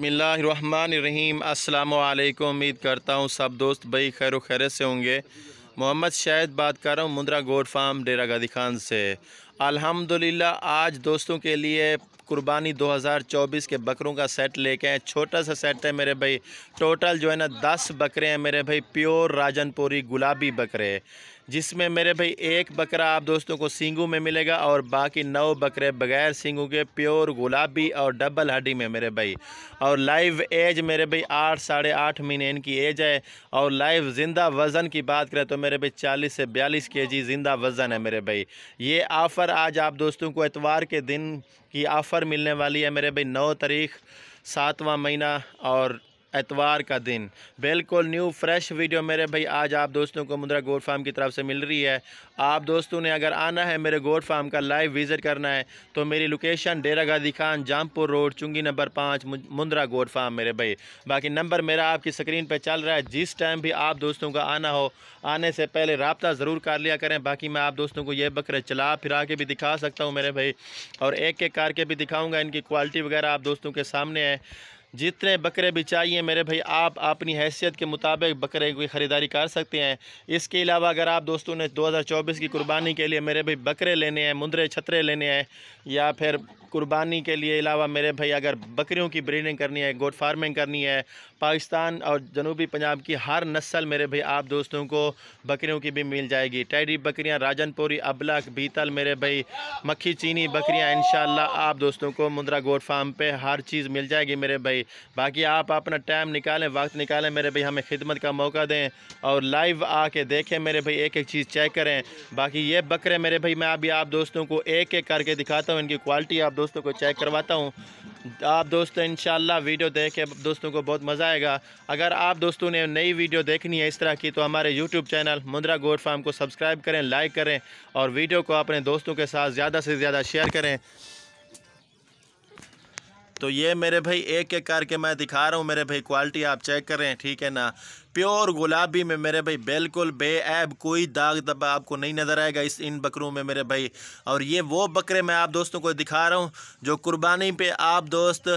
बसमिलीम अल्लाम उम्मीद करता हूँ सब दोस्त भई खैर खैर से होंगे मोहम्मद शाहिद बात कर रहा हूँ मुंद्रा गोड फार्म डेरा गादी खान से अल्हम्दुलिल्लाह आज दोस्तों के लिए कुर्बानी 2024 के बकरों का सेट लेके आए छोटा सा सेट है मेरे भाई टोटल जो है ना दस बकरे हैं मेरे भाई प्योर राजनपुरी गुलाबी बकरे जिसमें मेरे भाई एक बकरा आप दोस्तों को सींगू में मिलेगा और बाकी नौ बकरे बगैर सींगू के प्योर गुलाबी और डबल हड्डी में मेरे भाई और लाइव एज मेरे भाई आठ साढ़े आठ महीने इनकी एज है और लाइव ज़िंदा वज़न की बात करें तो मेरे भाई चालीस से बयालीस के जी ज़िंदा वज़न है मेरे भाई ये आफ़र आज आप दोस्तों को एतवार के दिन की ऑफर मिलने वाली है मेरे भाई नौ तारीख सातवां महीना और एतवार का दिन बिल्कुल न्यू फ्रेश वीडियो मेरे भाई आज आप दोस्तों को मुंद्रा गोड फार्म की तरफ से मिल रही है आप दोस्तों ने अगर आना है मेरे गोड फार्म का लाइव विज़िट करना है तो मेरी लोकेशन डेरा गादी खान जामपुर रोड चुंगी नंबर पाँच मुंद्रा गोड फार्म मेरे भाई बाकी नंबर मेरा आपकी स्क्रीन पर चल रहा है जिस टाइम भी आप दोस्तों का आना हो आने से पहले रबता ज़रूर कर लिया करें बाकी मैं आप दोस्तों को ये बकरे चला फिरा के भी दिखा सकता हूँ मेरे भाई और एक एक करके भी दिखाऊँगा इनकी क्वालिटी वगैरह आप दोस्तों के सामने है जितने बकरे भी चाहिए मेरे भाई आप अपनी हैसियत के मुताबिक बकरे की ख़रीदारी कर सकते हैं इसके अलावा अगर आप दोस्तों ने 2024 की कुर्बानी के लिए मेरे भाई बकरे लेने हैं मुंदरे छतरे लेने हैं या फिर कुर्बानी के लिए अलावा मेरे भाई अगर बकरियों की ब्रीडिंग करनी है गोट फार्मिंग करनी है पाकिस्तान और जनूबी पंजाब की हर नस्ल मेरे भाई आप दोस्तों को बकरियों की भी मिल जाएगी टैडी बकरियाँ राजनपुरी अबलक बीतल मेरे भाई मक्खी चीनी बकरियाँ इन आप दोस्तों को मुंद्रा गोट फार्म पर हर चीज़ मिल जाएगी मेरे भाई बाकी आप अपना टाइम निकालें वक्त निकालें मेरे भाई हमें खिदमत का मौका दें और लाइव आके देखें मेरे भाई एक एक चीज़ चेक करें बाकी ये बकरे मेरे भाई मैं अभी आप दोस्तों को एक एक करके दिखाता हूँ इनकी क्वालिटी आप दोस्तों को चेक करवाता हूँ आप दोस्तों इन वीडियो देख के दोस्तों को बहुत मज़ा आएगा अगर आप दोस्तों ने नई वीडियो देखनी है इस तरह की तो हमारे यूट्यूब चैनल मुंद्रा गोड फार्म को सब्सक्राइब करें लाइक करें और वीडियो को अपने दोस्तों के साथ ज़्यादा से ज़्यादा शेयर करें तो ये मेरे भाई एक एक करके मैं दिखा रहा हूँ मेरे भाई क्वालिटी आप चेक करें ठीक है ना प्योर गुलाबी में मेरे भाई बिल्कुल बेऐब कोई दाग दबा आपको नहीं नज़र आएगा इस इन बकरों में मेरे भाई और ये वो बकरे मैं आप दोस्तों को दिखा रहा हूँ जो कुर्बानी पे आप दोस्त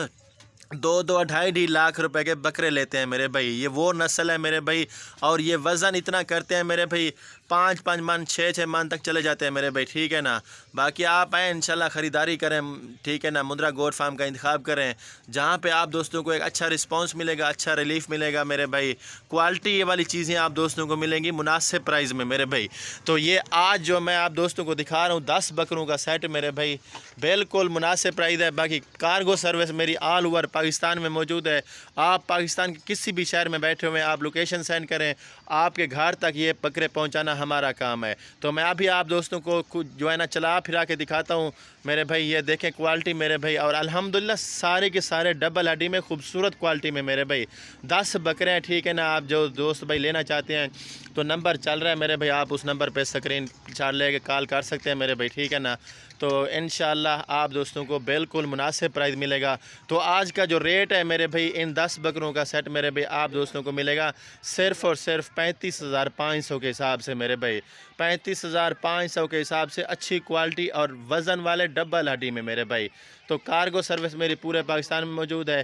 दो दो ढाई ढी लाख रुपए के बकरे लेते हैं मेरे भाई ये वो नस्ल है मेरे भाई और ये वज़न इतना करते हैं मेरे भाई पाँच पाँच मन छः छः मन तक चले जाते हैं मेरे भाई ठीक है ना बाकी आप आएँ इंशाल्लाह ख़रीदारी करें ठीक है ना मुद्रा गोड फार्म का इंतखब करें जहाँ पे आप दोस्तों को एक अच्छा रिस्पांस मिलेगा अच्छा रिलीफ मिलेगा मेरे भाई क्वालिटी ये वाली चीज़ें आप दोस्तों को मिलेंगी मुनासिब प्राइस में मेरे भाई तो ये आज जो मैं आप दोस्तों को दिखा रहा हूँ दस बकरों का सेट मेरे भाई बिल्कुल मुनासिब प्राइज है बाकी कार्गो सर्विस मेरी ऑल ओवर पाकिस्तान में मौजूद है आप पाकिस्तान के किसी भी शहर में बैठे हुए हैं आप लोकेशन सेंड करें आपके घर तक ये बकरे पहुँचाना हमारा काम है तो मैं अभी आप दोस्तों को जो है ना चला फिरा के दिखाता हूँ मेरे भाई ये देखें क्वालिटी मेरे भाई और अल्हम्दुलिल्लाह सारे के सारे डबल हड्डी में खूबसूरत क्वालिटी में मेरे भाई दस बकरे हैं ठीक है ना आप जो दोस्त भाई लेना चाहते हैं तो नंबर चल रहा है मेरे भाई आप उस नंबर पर स्क्रीन चार लेके कॉल कर सकते हैं मेरे भाई ठीक है ना तो इन आप दोस्तों को बिल्कुल मुनासिब प्राइस मिलेगा तो आज का जो रेट है मेरे भाई इन दस बकरों का सेट मेरे भाई आप दोस्तों को मिलेगा सिर्फ और सिर्फ पैंतीस हज़ार पाँच सौ के हिसाब से मेरे भाई पैंतीस हज़ार पाँच सौ के हिसाब से अच्छी क्वालिटी और वज़न वाले डब्बा लाडी में मेरे भाई तो कार्गो सर्विस मेरी पूरे पाकिस्तान में मौजूद है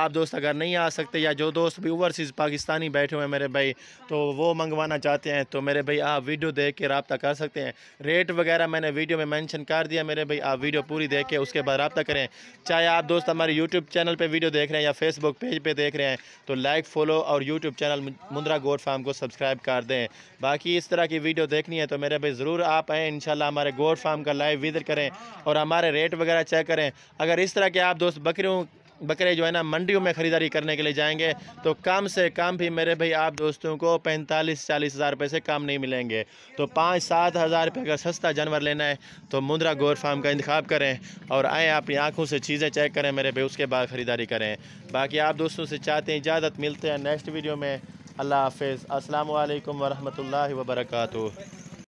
आप दोस्त अगर नहीं आ सकते या जो दोस्त भी ओवरसीज़ पाकिस्तानी बैठे हुए हैं मेरे भाई तो वो मंगवाना चाहते हैं तो मेरे भाई आप वीडियो देख के रबता कर सकते हैं रेट वगैरह मैंने वीडियो में मैंशन कर दिया मेरे भाई आप वीडियो पूरी देख के उसके बाद रबता करें चाहे आप दोस्त हमारे यूट्यूब चैनल पर वीडियो देख रहे हैं या फेसबुक पेज पर देख रहे हैं तो लाइक फॉलो और यूट्यूब चैनल मुंद्रा गोड फार्म को सब्सक्राइब कर दें बाकी इस तरह की वीडियो देखनी है तो मेरे भाई ज़रूर आप आएँ इन हमारे गोड फार्म का लाइव विजिट करें और हमारे रेट वगैरह चेक करें अगर इस तरह के आप दोस्त बकरियों बकरे जो है ना मंडियों में ख़रीदारी करने के लिए जाएंगे तो कम से कम भी मेरे भाई आप दोस्तों को पैंतालीस चालीस हज़ार रुपये से कम नहीं मिलेंगे तो पाँच सात हज़ार रुपये अगर सस्ता जानवर लेना है तो मुंद्रा गोर फार्म का इंतखा करें और आएँ अपनी आँखों से चीज़ें चेक करें मेरे भाई उसके बाद ख़रीदारी करें बाकी आप दोस्तों से चाहते हैं इजाज़त मिलते हैं नेक्स्ट वीडियो में अल्लाह हाफ़ अल्लाम वरहमल वर्का